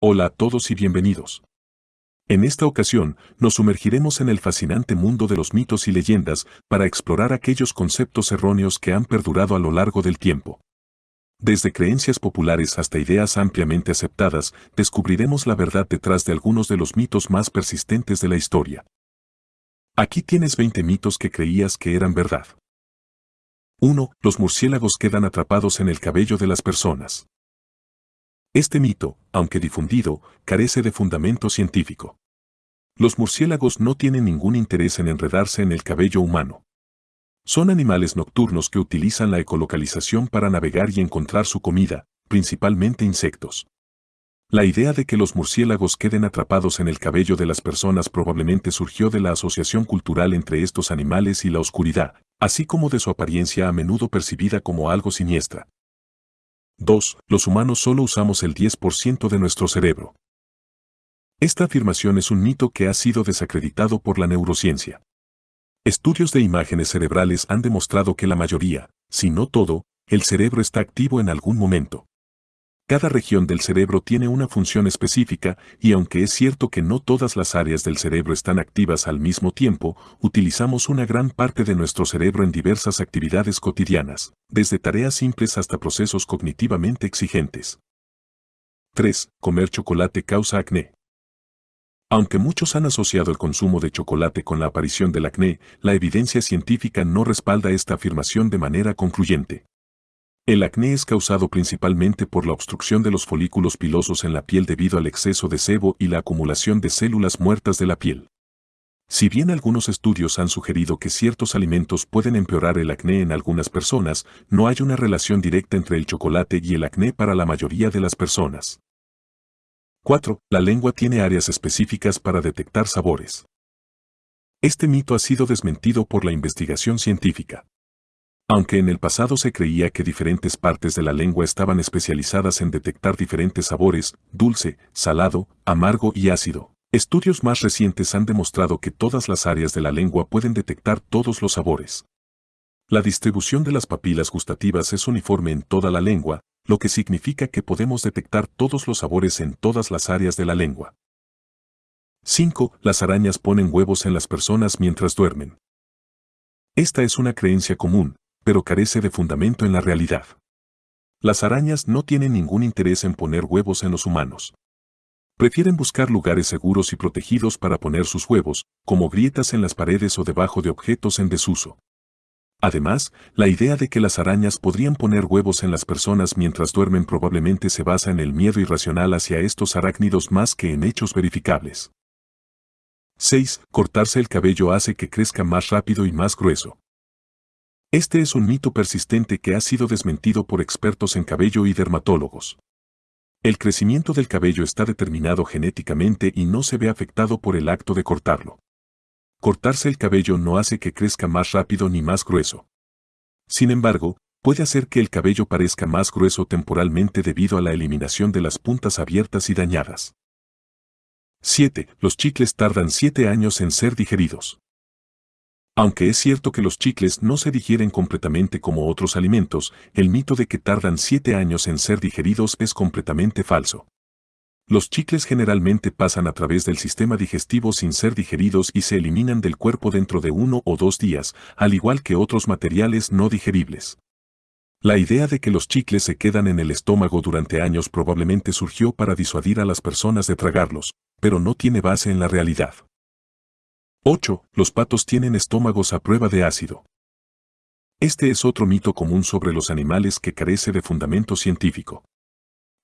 Hola a todos y bienvenidos. En esta ocasión, nos sumergiremos en el fascinante mundo de los mitos y leyendas para explorar aquellos conceptos erróneos que han perdurado a lo largo del tiempo. Desde creencias populares hasta ideas ampliamente aceptadas, descubriremos la verdad detrás de algunos de los mitos más persistentes de la historia. Aquí tienes 20 mitos que creías que eran verdad. 1. Los murciélagos quedan atrapados en el cabello de las personas. Este mito, aunque difundido, carece de fundamento científico. Los murciélagos no tienen ningún interés en enredarse en el cabello humano. Son animales nocturnos que utilizan la ecolocalización para navegar y encontrar su comida, principalmente insectos. La idea de que los murciélagos queden atrapados en el cabello de las personas probablemente surgió de la asociación cultural entre estos animales y la oscuridad, así como de su apariencia a menudo percibida como algo siniestra, 2. Los humanos solo usamos el 10% de nuestro cerebro. Esta afirmación es un mito que ha sido desacreditado por la neurociencia. Estudios de imágenes cerebrales han demostrado que la mayoría, si no todo, el cerebro está activo en algún momento. Cada región del cerebro tiene una función específica y aunque es cierto que no todas las áreas del cerebro están activas al mismo tiempo, utilizamos una gran parte de nuestro cerebro en diversas actividades cotidianas, desde tareas simples hasta procesos cognitivamente exigentes. 3. Comer chocolate causa acné. Aunque muchos han asociado el consumo de chocolate con la aparición del acné, la evidencia científica no respalda esta afirmación de manera concluyente. El acné es causado principalmente por la obstrucción de los folículos pilosos en la piel debido al exceso de sebo y la acumulación de células muertas de la piel. Si bien algunos estudios han sugerido que ciertos alimentos pueden empeorar el acné en algunas personas, no hay una relación directa entre el chocolate y el acné para la mayoría de las personas. 4. La lengua tiene áreas específicas para detectar sabores. Este mito ha sido desmentido por la investigación científica. Aunque en el pasado se creía que diferentes partes de la lengua estaban especializadas en detectar diferentes sabores, dulce, salado, amargo y ácido, estudios más recientes han demostrado que todas las áreas de la lengua pueden detectar todos los sabores. La distribución de las papilas gustativas es uniforme en toda la lengua, lo que significa que podemos detectar todos los sabores en todas las áreas de la lengua. 5. Las arañas ponen huevos en las personas mientras duermen. Esta es una creencia común, pero carece de fundamento en la realidad. Las arañas no tienen ningún interés en poner huevos en los humanos. Prefieren buscar lugares seguros y protegidos para poner sus huevos, como grietas en las paredes o debajo de objetos en desuso. Además, la idea de que las arañas podrían poner huevos en las personas mientras duermen probablemente se basa en el miedo irracional hacia estos arácnidos más que en hechos verificables. 6. Cortarse el cabello hace que crezca más rápido y más grueso. Este es un mito persistente que ha sido desmentido por expertos en cabello y dermatólogos. El crecimiento del cabello está determinado genéticamente y no se ve afectado por el acto de cortarlo. Cortarse el cabello no hace que crezca más rápido ni más grueso. Sin embargo, puede hacer que el cabello parezca más grueso temporalmente debido a la eliminación de las puntas abiertas y dañadas. 7. Los chicles tardan 7 años en ser digeridos. Aunque es cierto que los chicles no se digieren completamente como otros alimentos, el mito de que tardan 7 años en ser digeridos es completamente falso. Los chicles generalmente pasan a través del sistema digestivo sin ser digeridos y se eliminan del cuerpo dentro de uno o dos días, al igual que otros materiales no digeribles. La idea de que los chicles se quedan en el estómago durante años probablemente surgió para disuadir a las personas de tragarlos, pero no tiene base en la realidad. 8. Los patos tienen estómagos a prueba de ácido. Este es otro mito común sobre los animales que carece de fundamento científico.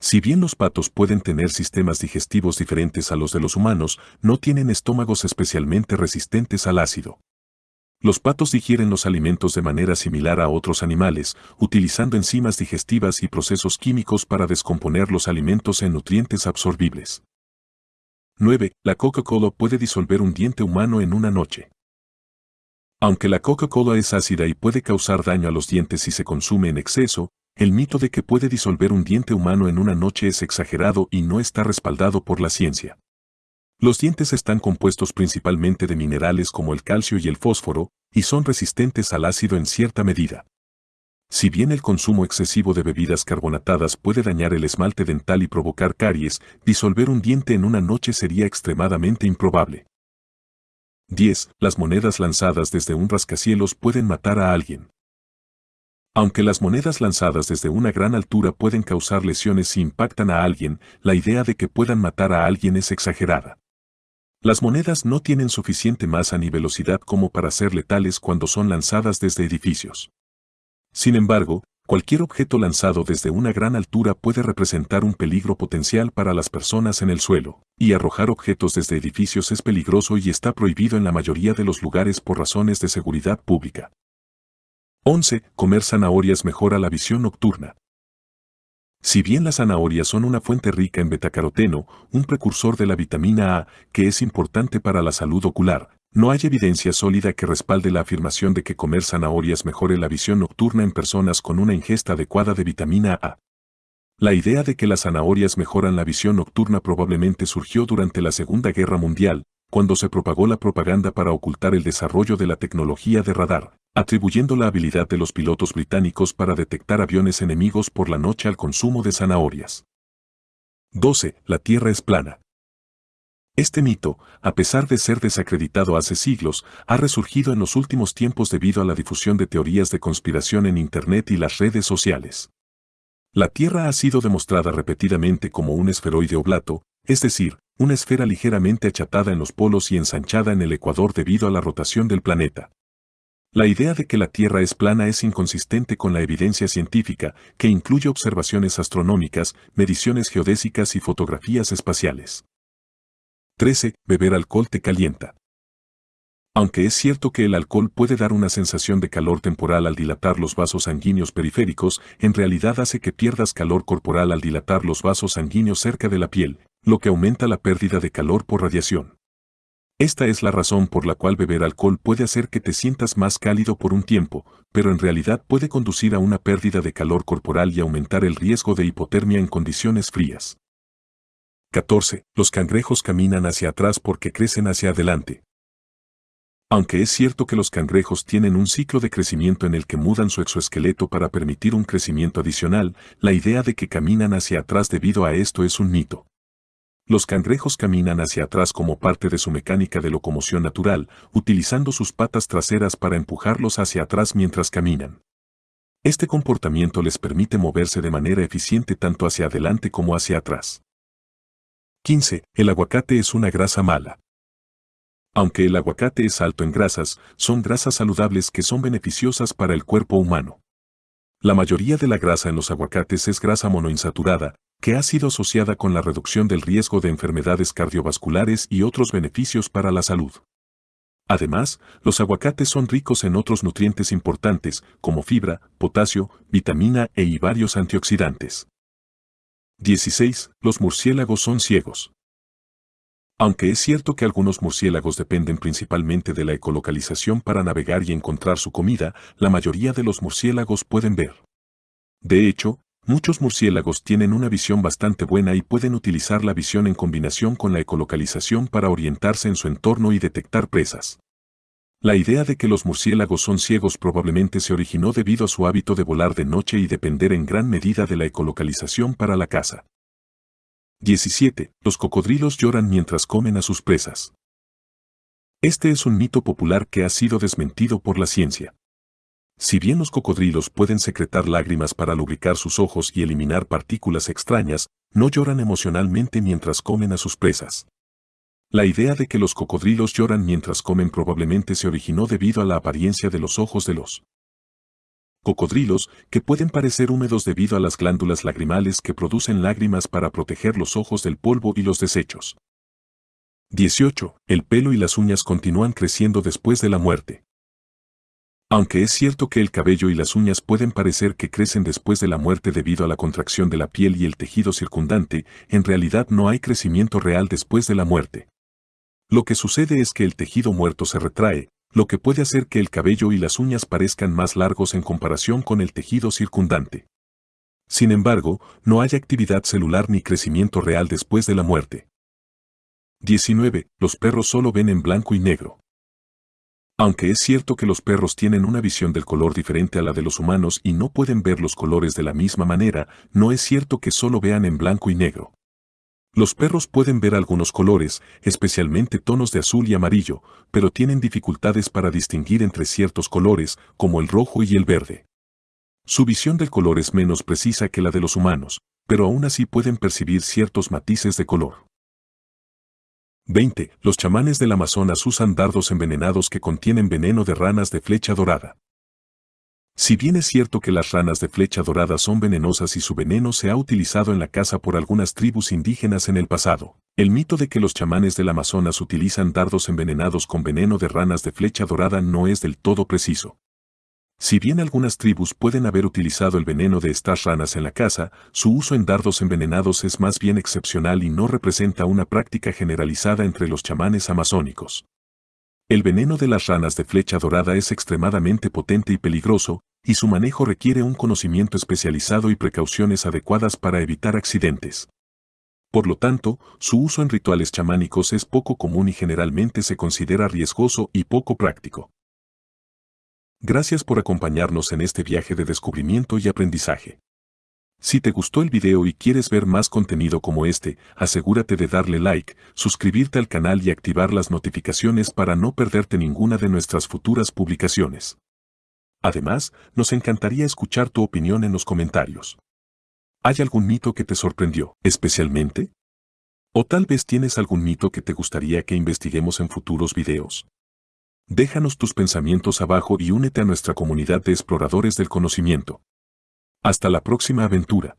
Si bien los patos pueden tener sistemas digestivos diferentes a los de los humanos, no tienen estómagos especialmente resistentes al ácido. Los patos digieren los alimentos de manera similar a otros animales, utilizando enzimas digestivas y procesos químicos para descomponer los alimentos en nutrientes absorbibles. 9. La Coca-Cola puede disolver un diente humano en una noche. Aunque la Coca-Cola es ácida y puede causar daño a los dientes si se consume en exceso, el mito de que puede disolver un diente humano en una noche es exagerado y no está respaldado por la ciencia. Los dientes están compuestos principalmente de minerales como el calcio y el fósforo, y son resistentes al ácido en cierta medida. Si bien el consumo excesivo de bebidas carbonatadas puede dañar el esmalte dental y provocar caries, disolver un diente en una noche sería extremadamente improbable. 10. Las monedas lanzadas desde un rascacielos pueden matar a alguien. Aunque las monedas lanzadas desde una gran altura pueden causar lesiones si impactan a alguien, la idea de que puedan matar a alguien es exagerada. Las monedas no tienen suficiente masa ni velocidad como para ser letales cuando son lanzadas desde edificios. Sin embargo, cualquier objeto lanzado desde una gran altura puede representar un peligro potencial para las personas en el suelo, y arrojar objetos desde edificios es peligroso y está prohibido en la mayoría de los lugares por razones de seguridad pública. 11. Comer zanahorias mejora la visión nocturna. Si bien las zanahorias son una fuente rica en betacaroteno, un precursor de la vitamina A, que es importante para la salud ocular, no hay evidencia sólida que respalde la afirmación de que comer zanahorias mejore la visión nocturna en personas con una ingesta adecuada de vitamina A. La idea de que las zanahorias mejoran la visión nocturna probablemente surgió durante la Segunda Guerra Mundial, cuando se propagó la propaganda para ocultar el desarrollo de la tecnología de radar, atribuyendo la habilidad de los pilotos británicos para detectar aviones enemigos por la noche al consumo de zanahorias. 12. La Tierra es plana. Este mito, a pesar de ser desacreditado hace siglos, ha resurgido en los últimos tiempos debido a la difusión de teorías de conspiración en Internet y las redes sociales. La Tierra ha sido demostrada repetidamente como un esferoide oblato, es decir, una esfera ligeramente achatada en los polos y ensanchada en el ecuador debido a la rotación del planeta. La idea de que la Tierra es plana es inconsistente con la evidencia científica, que incluye observaciones astronómicas, mediciones geodésicas y fotografías espaciales. 13. Beber alcohol te calienta. Aunque es cierto que el alcohol puede dar una sensación de calor temporal al dilatar los vasos sanguíneos periféricos, en realidad hace que pierdas calor corporal al dilatar los vasos sanguíneos cerca de la piel, lo que aumenta la pérdida de calor por radiación. Esta es la razón por la cual beber alcohol puede hacer que te sientas más cálido por un tiempo, pero en realidad puede conducir a una pérdida de calor corporal y aumentar el riesgo de hipotermia en condiciones frías. 14. Los cangrejos caminan hacia atrás porque crecen hacia adelante. Aunque es cierto que los cangrejos tienen un ciclo de crecimiento en el que mudan su exoesqueleto para permitir un crecimiento adicional, la idea de que caminan hacia atrás debido a esto es un mito. Los cangrejos caminan hacia atrás como parte de su mecánica de locomoción natural, utilizando sus patas traseras para empujarlos hacia atrás mientras caminan. Este comportamiento les permite moverse de manera eficiente tanto hacia adelante como hacia atrás. 15. El aguacate es una grasa mala. Aunque el aguacate es alto en grasas, son grasas saludables que son beneficiosas para el cuerpo humano. La mayoría de la grasa en los aguacates es grasa monoinsaturada, que ha sido asociada con la reducción del riesgo de enfermedades cardiovasculares y otros beneficios para la salud. Además, los aguacates son ricos en otros nutrientes importantes, como fibra, potasio, vitamina E y varios antioxidantes. 16. Los murciélagos son ciegos. Aunque es cierto que algunos murciélagos dependen principalmente de la ecolocalización para navegar y encontrar su comida, la mayoría de los murciélagos pueden ver. De hecho, muchos murciélagos tienen una visión bastante buena y pueden utilizar la visión en combinación con la ecolocalización para orientarse en su entorno y detectar presas. La idea de que los murciélagos son ciegos probablemente se originó debido a su hábito de volar de noche y depender en gran medida de la ecolocalización para la caza. 17. Los cocodrilos lloran mientras comen a sus presas. Este es un mito popular que ha sido desmentido por la ciencia. Si bien los cocodrilos pueden secretar lágrimas para lubricar sus ojos y eliminar partículas extrañas, no lloran emocionalmente mientras comen a sus presas. La idea de que los cocodrilos lloran mientras comen probablemente se originó debido a la apariencia de los ojos de los cocodrilos, que pueden parecer húmedos debido a las glándulas lagrimales que producen lágrimas para proteger los ojos del polvo y los desechos. 18. El pelo y las uñas continúan creciendo después de la muerte. Aunque es cierto que el cabello y las uñas pueden parecer que crecen después de la muerte debido a la contracción de la piel y el tejido circundante, en realidad no hay crecimiento real después de la muerte. Lo que sucede es que el tejido muerto se retrae, lo que puede hacer que el cabello y las uñas parezcan más largos en comparación con el tejido circundante. Sin embargo, no hay actividad celular ni crecimiento real después de la muerte. 19. Los perros solo ven en blanco y negro. Aunque es cierto que los perros tienen una visión del color diferente a la de los humanos y no pueden ver los colores de la misma manera, no es cierto que solo vean en blanco y negro. Los perros pueden ver algunos colores, especialmente tonos de azul y amarillo, pero tienen dificultades para distinguir entre ciertos colores, como el rojo y el verde. Su visión del color es menos precisa que la de los humanos, pero aún así pueden percibir ciertos matices de color. 20. Los chamanes del Amazonas usan dardos envenenados que contienen veneno de ranas de flecha dorada. Si bien es cierto que las ranas de flecha dorada son venenosas y su veneno se ha utilizado en la caza por algunas tribus indígenas en el pasado, el mito de que los chamanes del Amazonas utilizan dardos envenenados con veneno de ranas de flecha dorada no es del todo preciso. Si bien algunas tribus pueden haber utilizado el veneno de estas ranas en la caza, su uso en dardos envenenados es más bien excepcional y no representa una práctica generalizada entre los chamanes amazónicos. El veneno de las ranas de flecha dorada es extremadamente potente y peligroso, y su manejo requiere un conocimiento especializado y precauciones adecuadas para evitar accidentes. Por lo tanto, su uso en rituales chamánicos es poco común y generalmente se considera riesgoso y poco práctico. Gracias por acompañarnos en este viaje de descubrimiento y aprendizaje. Si te gustó el video y quieres ver más contenido como este, asegúrate de darle like, suscribirte al canal y activar las notificaciones para no perderte ninguna de nuestras futuras publicaciones. Además, nos encantaría escuchar tu opinión en los comentarios. ¿Hay algún mito que te sorprendió, especialmente? ¿O tal vez tienes algún mito que te gustaría que investiguemos en futuros videos? Déjanos tus pensamientos abajo y únete a nuestra comunidad de exploradores del conocimiento. Hasta la próxima aventura.